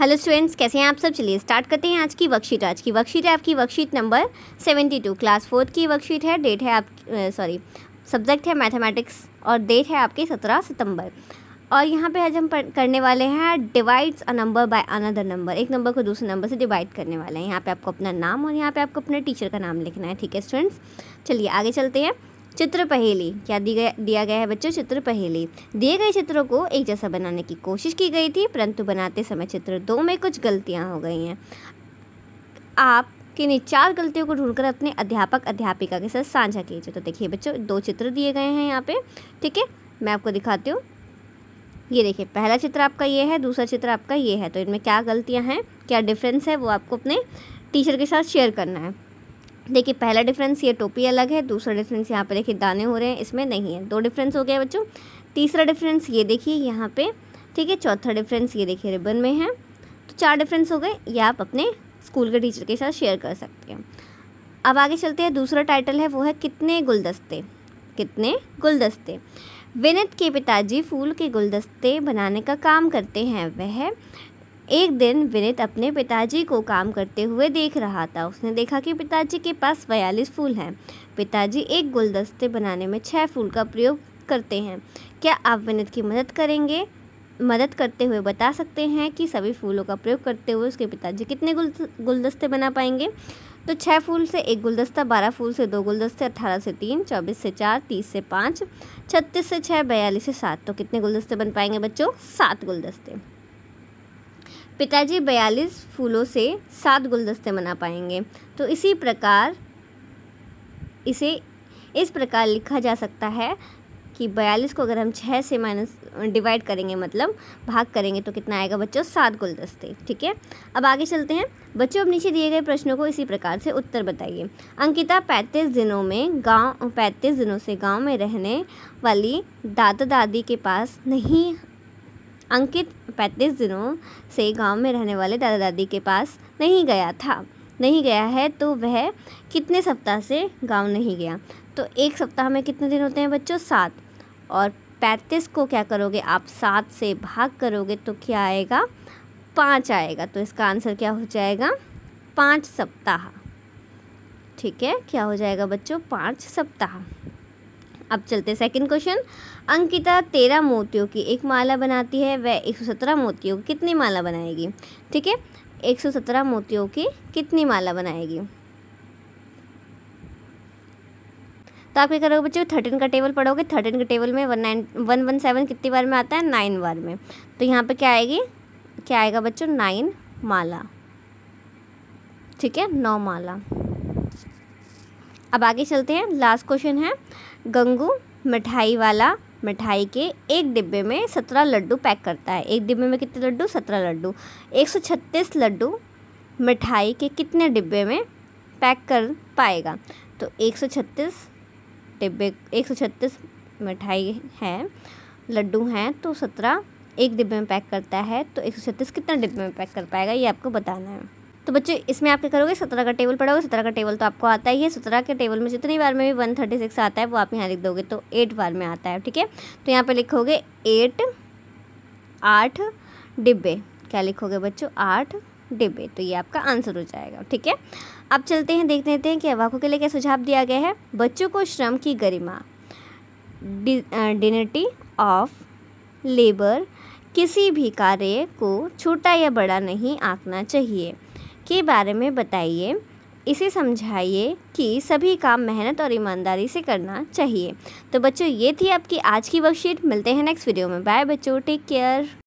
hello students कैसे हैं आप सब चलिए स्टार्ट करते हैं आज की वर्कशीट आज की वर्कशीट है आपकी worksheet number seventy two class fourth की वर्कशीट है डेट है आप सॉरी सब्जेक्ट है मैथमेटिक्स और डेट है आपके सत्रह सितंबर और यहाँ पे आज हम करने वाले हैं divides a number by another number एक नंबर को दूसरे नंबर से डिवाइड करने वाले हैं यहाँ पर आपको अपना नाम और यहाँ पर आपको अपने टीचर का नाम लिखना है ठीक है स्टूडेंट्स चलिए आगे चलते हैं चित्र पहेली क्या दिया दिया गया है बच्चों चित्र पहेली दिए गए चित्रों को एक जैसा बनाने की कोशिश की गई थी परंतु बनाते समय चित्र दो में कुछ गलतियाँ हो गई हैं आप किन चार गलतियों को ढूंढकर अपने अध्यापक अध्यापिका के साथ साझा कीजिए तो देखिए बच्चों दो चित्र दिए गए हैं यहाँ पे ठीक है मैं आपको दिखाती हूँ ये देखिए पहला चित्र आपका ये है दूसरा चित्र आपका ये है तो इनमें क्या गलतियाँ हैं क्या डिफरेंस है वो आपको अपने टीचर के साथ शेयर करना है देखिए पहला डिफरेंस ये टोपी अलग है दूसरा डिफरेंस यहाँ पे देखिए दाने हो रहे हैं इसमें नहीं है दो डिफरेंस हो गया बच्चों तीसरा डिफरेंस ये देखिए यहाँ पे ठीक है चौथा डिफरेंस ये देखिए रिबन में है तो चार डिफरेंस हो गए ये आप अपने स्कूल के टीचर के साथ शेयर कर सकते हैं अब आगे चलते हैं दूसरा टाइटल है वो है कितने गुलदस्ते कितने गुलदस्ते विनित के पिताजी फूल के गुलदस्ते बनाने का काम करते हैं वह एक दिन विनित अपने पिताजी को काम करते हुए देख रहा था उसने देखा कि पिताजी के पास बयालीस फूल हैं पिताजी एक गुलदस्ते बनाने में छः फूल का प्रयोग करते हैं क्या आप विनित की मदद करेंगे मदद करते हुए बता सकते हैं कि सभी फूलों का प्रयोग करते हुए उसके पिताजी कितने गुल गुलदस्ते बना पाएंगे तो छः फूल से एक गुलदस्ता बारह फूल से दो गुलदस्ते अट्ठारह से तीन चौबीस से चार तीस से पाँच छत्तीस से छः बयालीस से सात तो कितने गुलदस्ते बन पाएंगे बच्चों सात गुलदस्ते पिताजी बयालीस फूलों से सात गुलदस्ते बना पाएंगे तो इसी प्रकार इसे इस प्रकार लिखा जा सकता है कि बयालीस को अगर हम छः से माइनस डिवाइड करेंगे मतलब भाग करेंगे तो कितना आएगा बच्चों सात गुलदस्ते ठीक है अब आगे चलते हैं बच्चों अब नीचे दिए गए प्रश्नों को इसी प्रकार से उत्तर बताइए अंकिता पैंतीस दिनों में गांव पैंतीस दिनों से गांव में रहने वाली दादा दादी के पास नहीं अंकित पैंतीस दिनों से गांव में रहने वाले दादा दादी के पास नहीं गया था नहीं गया है तो वह कितने सप्ताह से गांव नहीं गया तो एक सप्ताह में कितने दिन होते हैं बच्चों सात और पैंतीस को क्या करोगे आप सात से भाग करोगे तो क्या आएगा पाँच आएगा तो इसका आंसर क्या हो जाएगा पाँच सप्ताह ठीक है क्या हो जाएगा बच्चों पाँच सप्ताह अब चलते सेकंड क्वेश्चन अंकिता तेरह मोतियों की एक माला बनाती है वह एक सौ सत्रह मोतियों की कितनी माला बनाएगी ठीक है एक सौ सत्रह मोतियों की कितनी माला बनाएगी तो आप क्या करोगे बच्चे थर्टीन का टेबल पढ़ोगे थर्टीन के टेबल में one nine one one seven कितनी बार में आता है नाइन बार में तो यहाँ पे क्या आएगी क्या आएगा बच्चों नाइन माला ठीक है नौ माला अब आगे चलते हैं लास्ट क्वेश्चन है गंगू मिठाई वाला मिठाई के एक डिब्बे में सत्रह लड्डू पैक करता है एक डिब्बे में कितने लड्डू सत्रह लड्डू एक सौ छत्तीस लड्डू मिठाई के कितने डिब्बे में पैक कर पाएगा तो एक सौ छत्तीस डिब्बे एक सौ छत्तीस मिठाई है लड्डू हैं तो सत्रह एक डिब्बे में पैक करता है तो एक सौ छत्तीस कितने डिब्बे में पैक कर पाएगा ये आपको बताना है तो बच्चों इसमें आप क्या करोगे सत्रह का टेबल पढ़ोगे सत्रह का टेबल तो आपको आता ही है सत्रह के टेबल में जितनी बार में भी वन थर्टी सिक्स आता है वो आप यहाँ लिख दोगे तो एट बार में आता है ठीक है तो यहाँ पर लिखोगे एट आठ डिब्बे क्या लिखोगे बच्चों आठ डिब्बे तो ये आपका आंसर हो जाएगा ठीक है अब चलते हैं देख लेते हैं कि अवाकों के लिए क्या सुझाव दिया गया है बच्चों को श्रम की गरिमा डिनिटी ऑफ लेबर किसी भी कार्य को छोटा या बड़ा नहीं आंकना चाहिए के बारे में बताइए इसे समझाइए कि सभी काम मेहनत और ईमानदारी से करना चाहिए तो बच्चों ये थी आपकी आज की वर्कशीट मिलते हैं नेक्स्ट वीडियो में बाय बच्चों टेक केयर